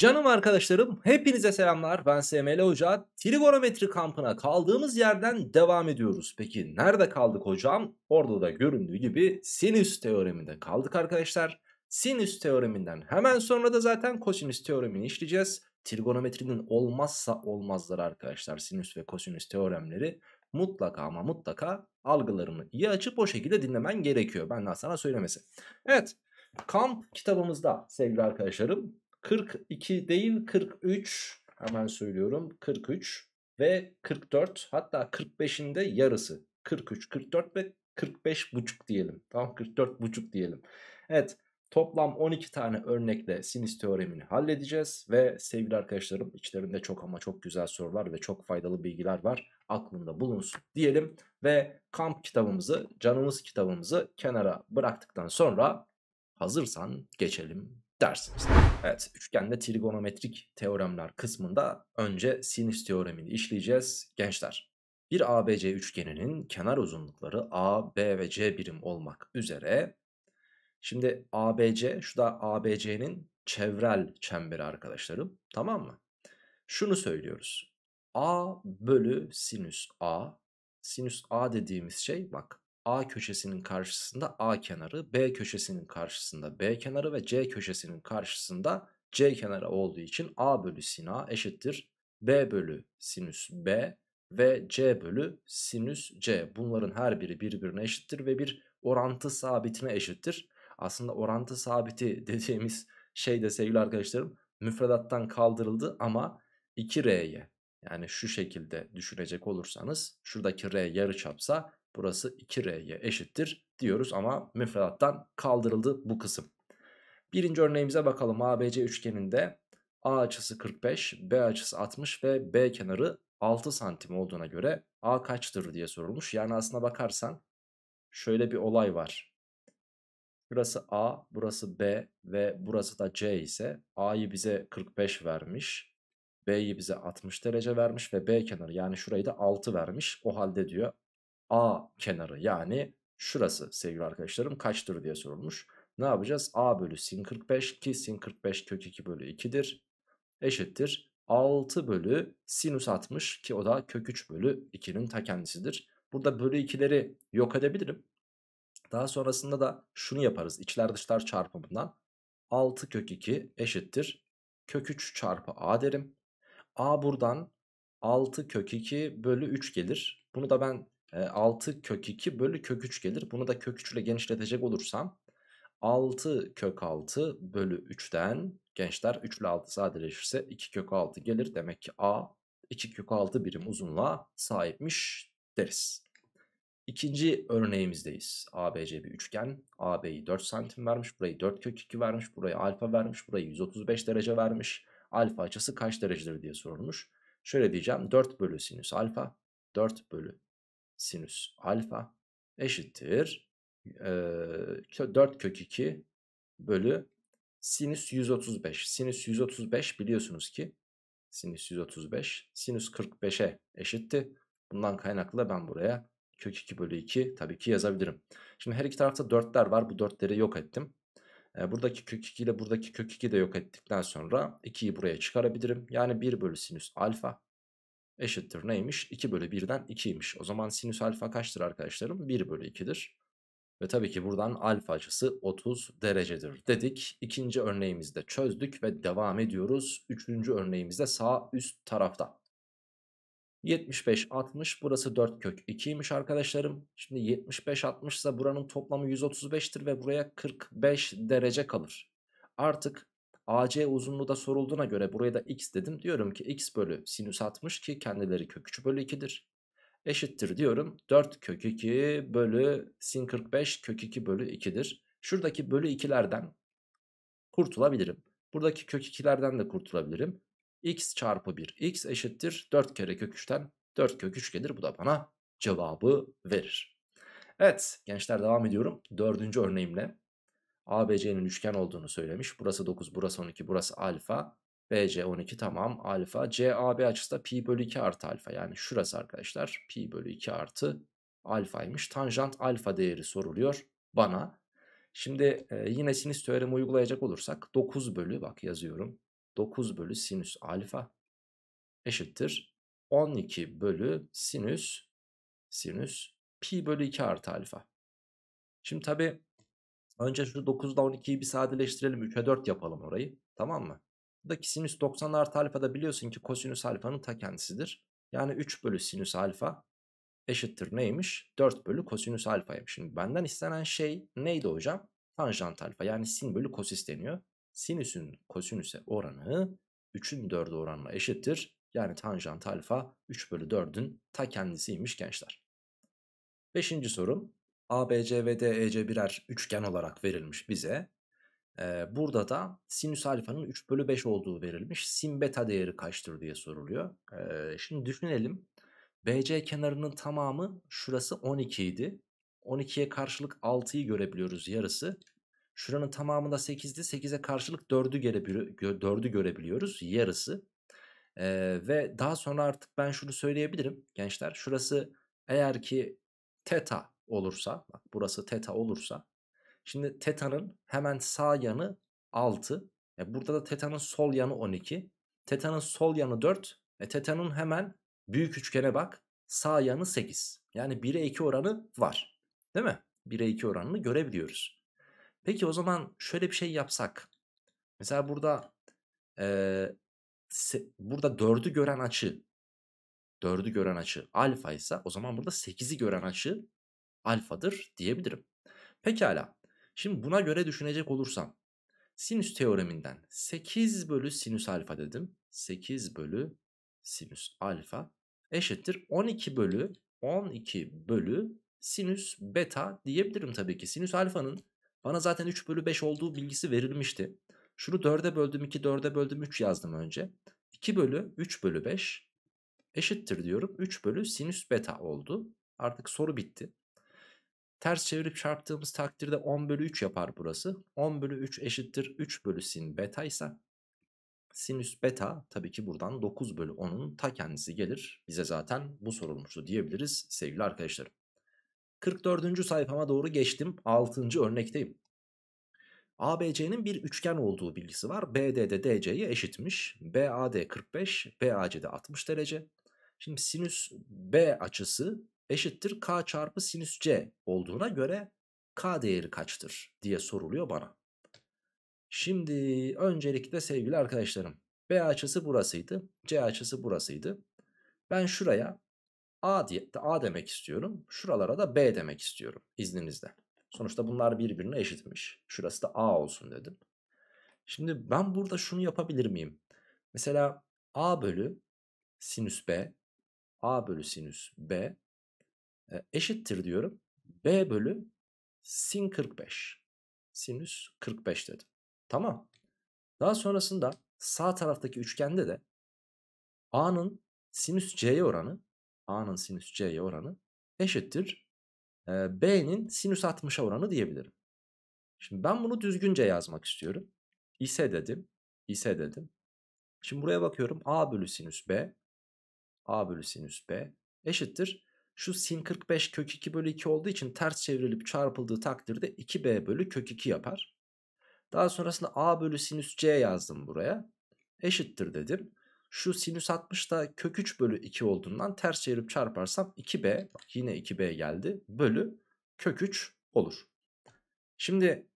Canım arkadaşlarım hepinize selamlar ben SML Hoca trigonometri kampına kaldığımız yerden devam ediyoruz Peki nerede kaldık hocam orada da göründüğü gibi sinüs teoreminde kaldık arkadaşlar Sinüs teoreminden hemen sonra da zaten kosinüs teoremini işleyeceğiz Trigonometrinin olmazsa olmazları arkadaşlar sinüs ve kosinüs teoremleri mutlaka ama mutlaka algılarını iyi açıp o şekilde dinlemen gerekiyor Ben daha sana söylemesi Evet kamp kitabımızda sevgili arkadaşlarım 42 değil 43 hemen söylüyorum 43 ve 44 hatta 45'inde yarısı 43 44 ve 45 buçuk diyelim tamam 44 buçuk diyelim evet toplam 12 tane örnekle sinüs teoremini halledeceğiz ve sevgili arkadaşlarım içlerinde çok ama çok güzel sorular ve çok faydalı bilgiler var aklında bulunsun diyelim ve kamp kitabımızı canımız kitabımızı kenara bıraktıktan sonra hazırsan geçelim dersiniz. Evet üçgende trigonometrik teoremler kısmında önce sinüs teoremini işleyeceğiz gençler. Bir ABC üçgeninin kenar uzunlukları A, B ve C birim olmak üzere. Şimdi ABC şu da ABC'nin çevrel çemberi arkadaşlarım tamam mı? Şunu söylüyoruz. A bölü sinüs A. Sinüs A dediğimiz şey bak A köşesinin karşısında A kenarı, B köşesinin karşısında B kenarı ve C köşesinin karşısında C kenarı olduğu için A bölü sin A eşittir. B bölü sinüs B ve C bölü sinüs C. Bunların her biri birbirine eşittir ve bir orantı sabitine eşittir. Aslında orantı sabiti dediğimiz şey de sevgili arkadaşlarım müfredattan kaldırıldı ama 2R'ye yani şu şekilde düşünecek olursanız şuradaki R yarı çapsa Burası 2R'ye eşittir diyoruz ama müfredattan kaldırıldı bu kısım. Birinci örneğimize bakalım. ABC üçgeninde A açısı 45, B açısı 60 ve B kenarı 6 santim olduğuna göre A kaçtır diye sorulmuş. Yani aslına bakarsan şöyle bir olay var. Burası A, burası B ve burası da C ise A'yı bize 45 vermiş. B'yi bize 60 derece vermiş ve B kenarı yani şurayı da 6 vermiş. O halde diyor A kenarı yani şurası sevgili arkadaşlarım kaçtır diye sorulmuş. Ne yapacağız? A bölü sin 45 ki sin 45 kök 2 bölü 2'dir. Eşittir 6 bölü sinüs 60 ki o da kök 3 bölü 2'nin ta kendisidir. Burada bölü 2'leri yok edebilirim. Daha sonrasında da şunu yaparız. İçler dışlar çarpımından 6 kök 2 eşittir. Kök 3 çarpı a derim. A buradan 6 kök 2 bölü 3 gelir. Bunu da ben 6 kök 2 bölü kök 3 gelir. Bunu da kök 3 ile genişletecek olursam 6 kök 6 bölü 3'ten gençler 3 ile 6 sadeleşirse 2 kök 6 gelir. Demek ki A 2 kök 6 birim uzunluğa sahipmiş deriz. İkinci örneğimizdeyiz. ABC bir üçgen. AB'yi 4 santim vermiş. Burayı 4 kök 2 vermiş. Burayı alfa vermiş. Burayı 135 derece vermiş. Alfa açısı kaç derecedir diye sorulmuş. Şöyle diyeceğim. 4 bölü sinüs alfa. 4 bölü sinüs alfa eşittir e, 4 kök 2 bölü sinüs 135. Sinüs 135 biliyorsunuz ki sinüs 135 sinüs 45'e eşitti. Bundan kaynaklı da ben buraya kök 2 bölü 2 tabii ki yazabilirim. Şimdi her iki tarafta 4'ler var bu 4'leri yok ettim. Buradaki kök 2 ile buradaki kök 2 de yok ettikten sonra 2'yi buraya çıkarabilirim. Yani 1 bölü sinüs alfa eşittir neymiş? 2 bölü 1'den 2'ymiş. O zaman sinüs alfa kaçtır arkadaşlarım? 1 bölü 2'dir. Ve tabii ki buradan alfa açısı 30 derecedir dedik. İkinci örneğimizde çözdük ve devam ediyoruz. Üçüncü örneğimizde sağ üst tarafta. 75 60 burası 4 kök 2'ymiş arkadaşlarım. Şimdi 75 60 ise buranın toplamı 135'tir ve buraya 45 derece kalır. Artık AC uzunluğu da sorulduğuna göre buraya da x dedim. Diyorum ki x bölü sinüs 60 ki kendileri kök 3 bölü 2'dir. Eşittir diyorum 4 kök 2 bölü sin 45 kök 2 bölü 2'dir. Şuradaki bölü 2'lerden kurtulabilirim. Buradaki kök 2'lerden de kurtulabilirim. x çarpı 1 x eşittir 4 kere kök 3'ten 4 kök 3 gelir. Bu da bana cevabı verir. Evet gençler devam ediyorum. Dördüncü örneğimle. ABC'nin üçgen olduğunu söylemiş. Burası 9, burası 12, burası alfa. BC 12 tamam alfa. CAB açısı da pi bölü 2 artı alfa. Yani şurası arkadaşlar pi bölü 2 artı alfaymış. Tanjant alfa değeri soruluyor bana. Şimdi e, yine sinüs teoremi uygulayacak olursak 9 bölü bak yazıyorum. 9 bölü sinüs alfa eşittir 12 bölü sinüs sinüs pi bölü 2 artı alfa. Şimdi tabi Önce şu 9'da 12'yi bir sadeleştirelim. 3'e 4 yapalım orayı. Tamam mı? Buradaki sinüs 90 artı alfada biliyorsun ki kosinüs alfanın ta kendisidir. Yani 3 bölü sinüs alfa eşittir neymiş? 4 bölü kosinüs alfaymış. Şimdi benden istenen şey neydi hocam? Tanjant alfa yani sin bölü kosis deniyor. Sinüsün kosinüse oranı 3'ün 4'e oranına eşittir. Yani tanjant alfa 3 bölü 4'ün ta kendisiymiş gençler. Beşinci sorum. ABC ve DEC birer üçgen olarak verilmiş bize. Ee, burada da sinüs alfanın 3 bölü 5 olduğu verilmiş. Sin beta değeri kaçtır diye soruluyor. Ee, şimdi düşünelim. BC kenarının tamamı şurası 12 idi. 12'ye karşılık 6'yı görebiliyoruz yarısı. Şuranın tamamında 8'di. 8'e karşılık 4'ü, görebili 4'ü görebiliyoruz yarısı. Ee, ve daha sonra artık ben şunu söyleyebilirim gençler. Şurası eğer ki teta olursa bak burası teta olursa şimdi teta'nın hemen sağ yanı 6 e burada da teta'nın sol yanı 12 teta'nın sol yanı 4 e teta'nın hemen büyük üçgene bak sağ yanı 8 yani 1'e 2 oranı var değil mi? 1'e 2 oranını görebiliyoruz. Peki o zaman şöyle bir şey yapsak mesela burada e, burada 4'ü gören açı 4'ü gören açı alfa ise o zaman burada 8'i gören açı alfadır diyebilirim. Pekala. Şimdi buna göre düşünecek olursam sinüs teoreminden 8 bölü sinüs alfa dedim. 8 bölü sinüs alfa eşittir 12 bölü 12 bölü sinüs beta diyebilirim tabii ki. Sinüs alfanın bana zaten 3 bölü 5 olduğu bilgisi verilmişti. Şunu 4'e böldüm 2, 4'e böldüm 3 yazdım önce. 2 bölü 3 bölü 5 eşittir diyorum. 3 bölü sinüs beta oldu. Artık soru bitti. Ters çevirip çarptığımız takdirde 10 bölü 3 yapar burası. 10 bölü 3 eşittir 3 bölü sin beta ise sinüs beta tabii ki buradan 9 bölü 10'un ta kendisi gelir. Bize zaten bu sorulmuştu diyebiliriz sevgili arkadaşlarım. 44. sayfama doğru geçtim. 6. örnekteyim. ABC'nin bir üçgen olduğu bilgisi var. BD'de DC'ye eşitmiş. BAD 45, BAC'de 60 derece. Şimdi sinüs B açısı eşittir k çarpı sinüs c olduğuna göre k değeri kaçtır diye soruluyor bana. Şimdi öncelikle sevgili arkadaşlarım B açısı burasıydı C açısı burasıydı. Ben şuraya A, diye, A demek istiyorum şuralara da B demek istiyorum izninizle. Sonuçta bunlar birbirine eşitmiş. Şurası da A olsun dedim. Şimdi ben burada şunu yapabilir miyim? Mesela A bölü sinüs B A bölü sinüs B eşittir diyorum. B bölü sin 45. Sinüs 45 dedim. Tamam. Daha sonrasında sağ taraftaki üçgende de A'nın sinüs C'ye oranı A'nın sinüs C'ye oranı eşittir B'nin sinüs 60'a oranı diyebilirim. Şimdi ben bunu düzgünce yazmak istiyorum. İse dedim. İse dedim. Şimdi buraya bakıyorum. A bölü sinüs B. A bölü sinüs B eşittir. Şu sin 45 kök 2 bölü 2 olduğu için ters çevrilip çarpıldığı takdirde 2b bölü kök 2 yapar. Daha sonrasında a bölü sinüs c yazdım buraya. Eşittir dedim. Şu sinüs 60 da kök 3 bölü 2 olduğundan ters çevirip çarparsam 2b bak yine 2b geldi bölü kök 3 olur. Şimdi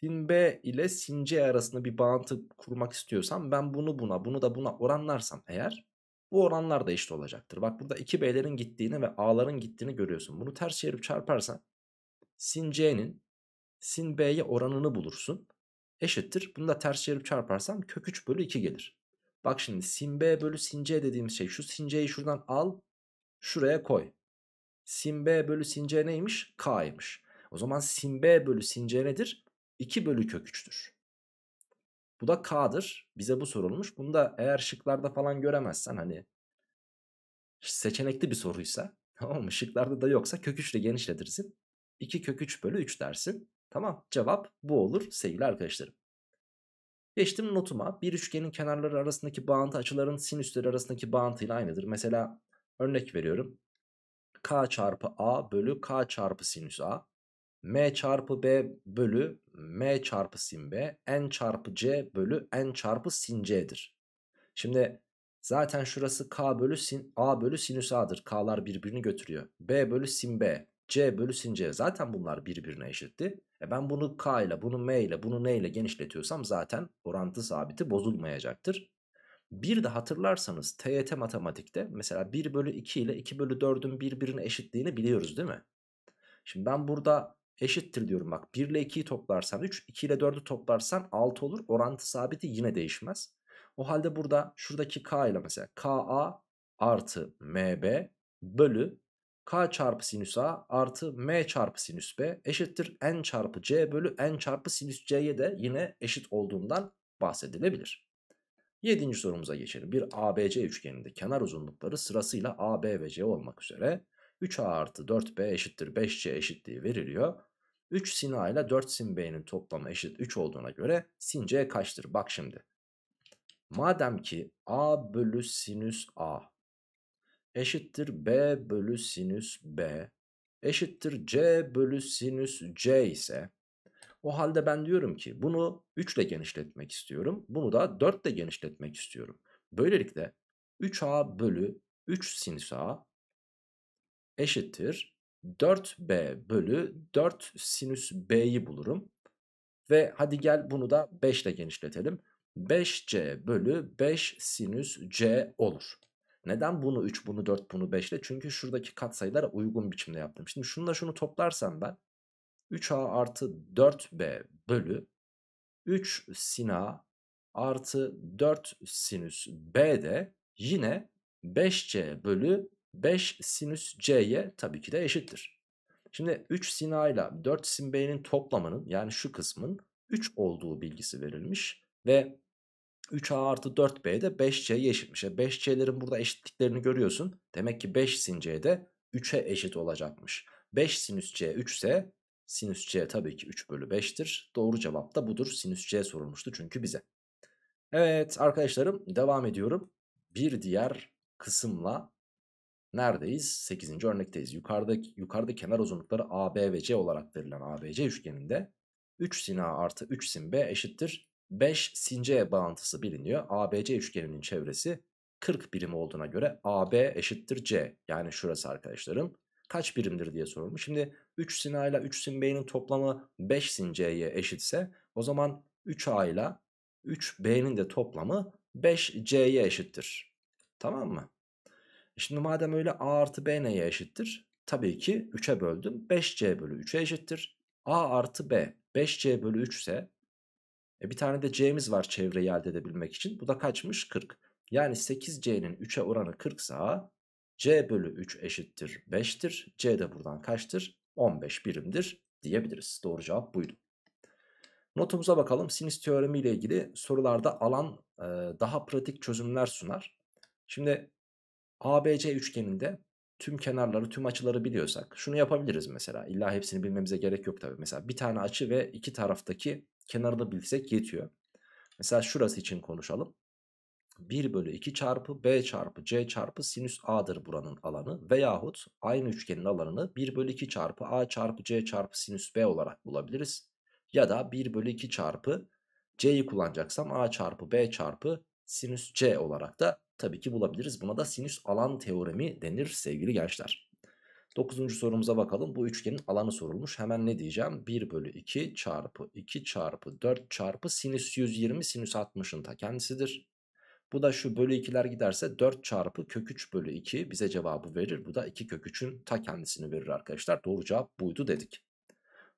sin b ile sin c arasında bir bağıntı kurmak istiyorsam ben bunu buna bunu da buna oranlarsam eğer bu oranlar da eşit olacaktır. Bak burada 2B'lerin gittiğini ve A'ların gittiğini görüyorsun. Bunu ters çevirip çarparsan sin C'nin sin B'ye oranını bulursun. Eşittir. Bunu da ters çevirip çarparsam kök 3 bölü 2 gelir. Bak şimdi sin B bölü sin C dediğimiz şey şu sin C'yi şuradan al şuraya koy. Sin B bölü sin C neymiş? K'ymış. O zaman sin B bölü sin C nedir? 2 bölü kök 3'tür. Bu da K'dır. Bize bu sorulmuş. Bunu da eğer şıklarda falan göremezsen hani seçenekli bir soruysa tamam mı? Şıklarda da yoksa kök 3 ile genişletirsin. 2 kök 3 bölü 3 dersin. Tamam cevap bu olur sevgili arkadaşlarım. Geçtim notuma. Bir üçgenin kenarları arasındaki bağıntı açıların sinüsleri arasındaki bağıntıyla aynıdır. Mesela örnek veriyorum. K çarpı A bölü K çarpı sinüs A m çarpı b bölü m çarpı sin b n çarpı c bölü n çarpı sin c'dir. Şimdi zaten şurası k bölü sin a bölü sinüs a'dır. K'lar birbirini götürüyor. b bölü sin b c bölü sin c zaten bunlar birbirine eşitti. E ben bunu k ile bunu m ile bunu n ile genişletiyorsam zaten orantı sabiti bozulmayacaktır. Bir de hatırlarsanız TYT matematikte mesela 1 bölü 2 ile 2 bölü 4'ün birbirine eşitliğini biliyoruz değil mi? Şimdi ben burada eşittir diyorum bak 1 ile 2'yi toplarsam 3 2 ile 4'ü toplarsam 6 olur orantı sabiti yine değişmez. O halde burada şuradaki k ile mesela ka artı mb bölü k çarpı sinüs a artı m çarpı sinüs b eşittir n çarpı c bölü n çarpı sinüs c'ye de yine eşit olduğundan bahsedilebilir. Yedinci sorumuza geçelim. Bir ABC üçgeninde kenar uzunlukları sırasıyla AB ve C olmak üzere 3A artı 4B eşittir 5C eşitliği veriliyor. 3 sin A ile 4 sin B'nin toplamı eşit 3 olduğuna göre sin C kaçtır? Bak şimdi. Madem ki A bölü sinüs A eşittir B bölü sinüs B eşittir C bölü sinüs C ise o halde ben diyorum ki bunu 3 ile genişletmek istiyorum. Bunu da 4 ile genişletmek istiyorum. Böylelikle 3A bölü 3 sinüs A eşittir 4b bölü 4 sinüs b'yi bulurum. Ve hadi gel bunu da 5 ile genişletelim. 5c bölü 5 sinüs c olur. Neden bunu 3, bunu 4, bunu 5 ile? Çünkü şuradaki katsayılara uygun biçimde yaptım. Şimdi şununla şunu toplarsam ben 3a artı 4b bölü 3 sin a artı 4 sinüs b de yine 5c bölü 5 sinüs c'ye tabii ki de eşittir. Şimdi 3 sin a ile 4 sin b'nin toplamının yani şu kısmın 3 olduğu bilgisi verilmiş ve 3a artı 4b de 5c'ye eşitmiş. E 5c'lerin burada eşitliklerini görüyorsun. Demek ki 5 sin c de 3'e eşit olacakmış. 5 sinüs c 3 ise sinüs c tabii ki 3 bölü 5'tir. Doğru cevap da budur. Sinüs c sorulmuştu çünkü bize. Evet arkadaşlarım devam ediyorum. Bir diğer kısımla neredeyiz? 8. örnekteyiz. Yukarıda, yukarıda kenar uzunlukları AB ve C olarak verilen ABC üçgeninde 3 sin A artı 3 sin B eşittir. 5 sin C bağıntısı biliniyor. ABC üçgeninin çevresi 40 birim olduğuna göre AB eşittir C. Yani şurası arkadaşlarım. Kaç birimdir diye sorulmuş. Şimdi 3 sin A ile 3 sin B'nin toplamı 5 sin C'ye eşitse o zaman 3A ile 3B'nin de toplamı 5C'ye eşittir. Tamam mı? Şimdi madem öyle a artı b neye eşittir? Tabii ki 3'e böldüm. 5c bölü 3'e eşittir. a artı b 5c bölü 3 ise e bir tane de c'miz var çevreyi elde edebilmek için. Bu da kaçmış? 40. Yani 8c'nin 3'e oranı 40 ise c bölü 3 eşittir 5'tir. c de buradan kaçtır? 15 birimdir diyebiliriz. Doğru cevap buydu. Notumuza bakalım. Sinüs teoremi ile ilgili sorularda alan e, daha pratik çözümler sunar. Şimdi ABC üçgeninde tüm kenarları, tüm açıları biliyorsak şunu yapabiliriz mesela. İlla hepsini bilmemize gerek yok tabii. Mesela bir tane açı ve iki taraftaki kenarı da bilsek yetiyor. Mesela şurası için konuşalım. 1 bölü 2 çarpı b çarpı c çarpı sinüs a'dır buranın alanı veyahut aynı üçgenin alanını 1 bölü 2 çarpı a çarpı c çarpı sinüs b olarak bulabiliriz. Ya da 1 bölü 2 çarpı c'yi kullanacaksam a çarpı b çarpı sinüs c olarak da Tabii ki bulabiliriz. Buna da sinüs alan teoremi denir sevgili gençler. Dokuzuncu sorumuza bakalım. Bu üçgenin alanı sorulmuş. Hemen ne diyeceğim? 1 bölü 2 çarpı 2 çarpı 4 çarpı sinüs 120 sinüs 60'ın ta kendisidir. Bu da şu bölü 2'ler giderse 4 çarpı kök 3 bölü 2 bize cevabı verir. Bu da 2 kök 3'ün ta kendisini verir arkadaşlar. Doğru cevap buydu dedik.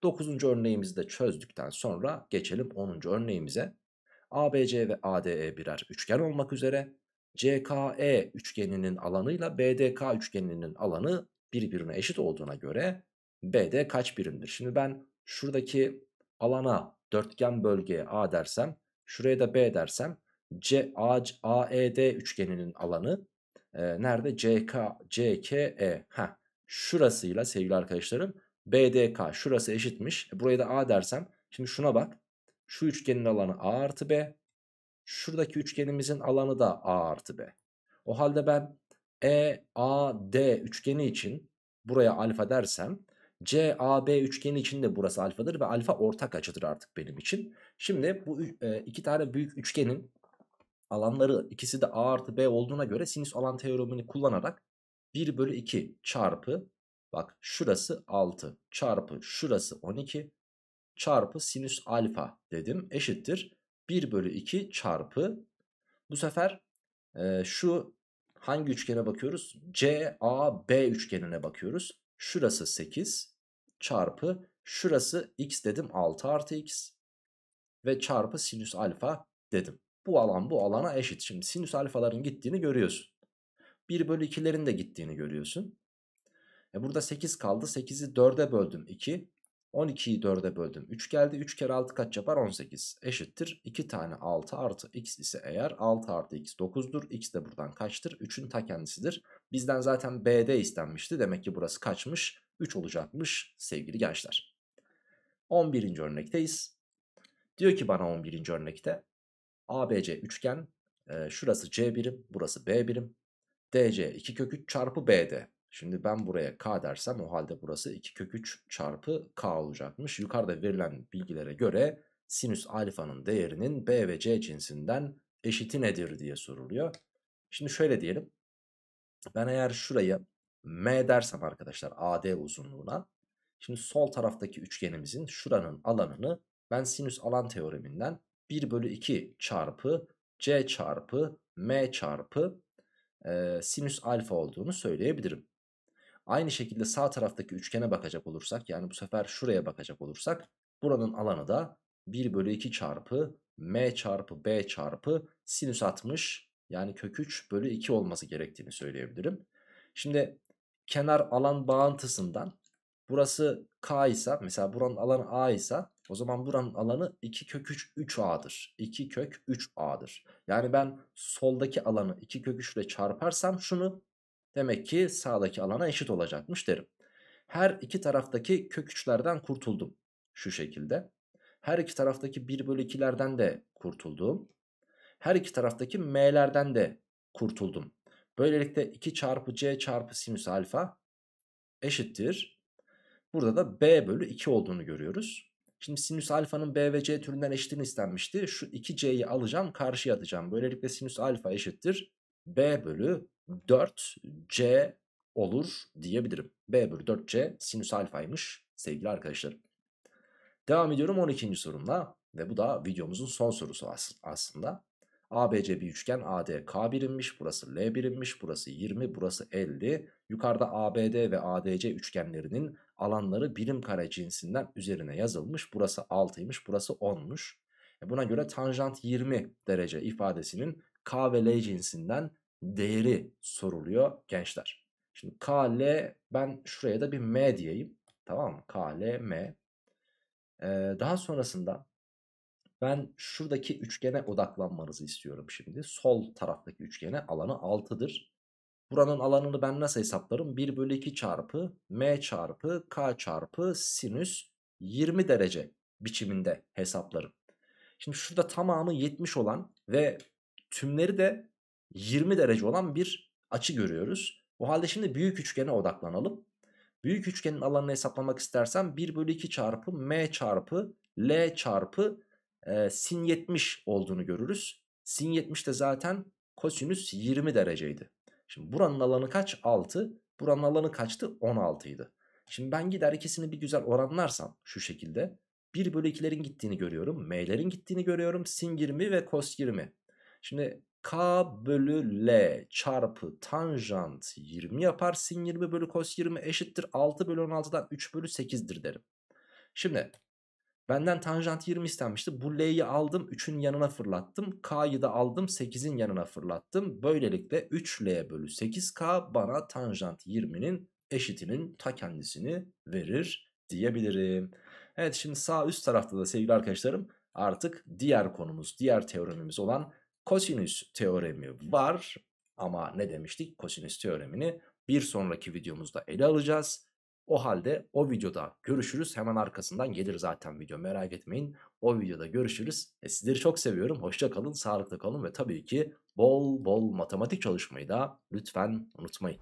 Dokuzuncu örneğimizi de çözdükten sonra geçelim onuncu örneğimize. ABC ve ADE birer üçgen olmak üzere CKE üçgeninin alanıyla BDK üçgeninin alanı birbirine eşit olduğuna göre BD kaç birimdir? Şimdi ben şuradaki alana dörtgen bölgeye A dersem şuraya da B dersem C, A, AED üçgeninin alanı e, nerede? CK, CKE. Heh, şurasıyla sevgili arkadaşlarım BDK şurası eşitmiş. E, buraya da A dersem şimdi şuna bak. Şu üçgenin alanı A artı B. Şuradaki üçgenimizin alanı da A artı B. O halde ben EAD üçgeni için buraya alfa dersem CAB üçgeni için de burası alfadır ve alfa ortak açıdır artık benim için. Şimdi bu e, iki tane büyük üçgenin alanları ikisi de A artı B olduğuna göre sinüs alan teoremini kullanarak 1 bölü 2 çarpı bak şurası 6 çarpı şurası 12 çarpı sinüs alfa dedim eşittir. 1 bölü 2 çarpı bu sefer e, şu hangi üçgene bakıyoruz? CAB üçgenine bakıyoruz. Şurası 8 çarpı şurası x dedim 6 artı x ve çarpı sinüs alfa dedim. Bu alan bu alana eşit. Şimdi sinüs alfaların gittiğini görüyorsun. 1 bölü 2'lerin de gittiğini görüyorsun. E burada 8 kaldı. 8'i 4'e böldüm 2. 12'yi 4'e böldüm 3 geldi. 3 kere 6 kaç yapar? 18 eşittir. 2 tane 6 artı x ise eğer 6 artı x 9'dur. X de buradan kaçtır? 3'ün ta kendisidir. Bizden zaten BD istenmişti. Demek ki burası kaçmış? 3 olacakmış sevgili gençler. 11. örnekteyiz. Diyor ki bana 11. örnekte ABC üçgen e, şurası C birim burası B birim DC 2 kök 3 çarpı BD Şimdi ben buraya k dersem o halde burası 2 kök 3 çarpı k olacakmış. Yukarıda verilen bilgilere göre sinüs alfanın değerinin b ve c cinsinden eşiti nedir diye soruluyor. Şimdi şöyle diyelim. Ben eğer şuraya m dersem arkadaşlar AD uzunluğuna. Şimdi sol taraftaki üçgenimizin şuranın alanını ben sinüs alan teoreminden 1 bölü 2 çarpı c çarpı m çarpı e, sinüs alfa olduğunu söyleyebilirim. Aynı şekilde sağ taraftaki üçgene bakacak olursak yani bu sefer şuraya bakacak olursak buranın alanı da 1 bölü 2 çarpı m çarpı b çarpı sinüs 60 yani kök 3 bölü 2 olması gerektiğini söyleyebilirim. Şimdi kenar alan bağıntısından burası k ise mesela buranın alanı a ise o zaman buranın alanı 2 kök 3 3a'dır. 2 kök 3a'dır. Yani ben soldaki alanı 2 kök 3 ile çarparsam şunu Demek ki sağdaki alana eşit olacakmış derim. Her iki taraftaki kök 3'lerden kurtuldum. Şu şekilde. Her iki taraftaki 1 bölü 2'lerden de kurtuldum. Her iki taraftaki m'lerden de kurtuldum. Böylelikle 2 çarpı c çarpı sinüs alfa eşittir. Burada da b bölü 2 olduğunu görüyoruz. Şimdi sinüs alfanın b ve c türünden eşitliğini istenmişti. Şu 2c'yi alacağım karşıya atacağım. Böylelikle sinüs alfa eşittir. b bölü 4C olur diyebilirim. B bölü 4C sinüs alfaymış sevgili arkadaşlarım. Devam ediyorum 12. sorumla ve bu da videomuzun son sorusu aslında. ABC bir üçgen AD K birimmiş, burası L birimmiş, burası 20, burası 50. Yukarıda ABD ve ADC üçgenlerinin alanları birim kare cinsinden üzerine yazılmış. Burası 6'ymış, burası 10'muş. E, buna göre tanjant 20 derece ifadesinin K ve L cinsinden değeri soruluyor gençler. Şimdi KL ben şuraya da bir M diyeyim. Tamam mı? KL M. Ee, daha sonrasında ben şuradaki üçgene odaklanmanızı istiyorum şimdi. Sol taraftaki üçgene alanı 6'dır. Buranın alanını ben nasıl hesaplarım? 1 bölü 2 çarpı M çarpı K çarpı sinüs 20 derece biçiminde hesaplarım. Şimdi şurada tamamı 70 olan ve tümleri de 20 derece olan bir açı görüyoruz. O halde şimdi büyük üçgene odaklanalım. Büyük üçgenin alanını hesaplamak istersen, 1 bölü 2 çarpı m çarpı l çarpı e, sin 70 olduğunu görürüz. Sin 70 de zaten kosinüs 20 dereceydi. Şimdi buranın alanı kaç? 6. Buranın alanı kaçtı? 16 idi. Şimdi ben gider ikisini bir güzel oranlarsam şu şekilde 1 bölü 2'lerin gittiğini görüyorum. M'lerin gittiğini görüyorum. Sin 20 ve kos 20. Şimdi K bölü L çarpı tanjant 20 yapar. Sin 20 bölü kos 20 eşittir. 6 bölü 16'dan 3 bölü 8'dir derim. Şimdi benden tanjant 20 istenmişti. Bu L'yi aldım 3'ün yanına fırlattım. K'yı da aldım 8'in yanına fırlattım. Böylelikle 3L bölü 8K bana tanjant 20'nin eşitinin ta kendisini verir diyebilirim. Evet şimdi sağ üst tarafta da sevgili arkadaşlarım artık diğer konumuz, diğer teoremimiz olan kosinüs teoremi var ama ne demiştik? Kosinüs teoremini bir sonraki videomuzda ele alacağız. O halde o videoda görüşürüz. Hemen arkasından gelir zaten video merak etmeyin. O videoda görüşürüz. E, sizleri çok seviyorum. Hoşça kalın, sağlıklı kalın ve tabii ki bol bol matematik çalışmayı da lütfen unutmayın.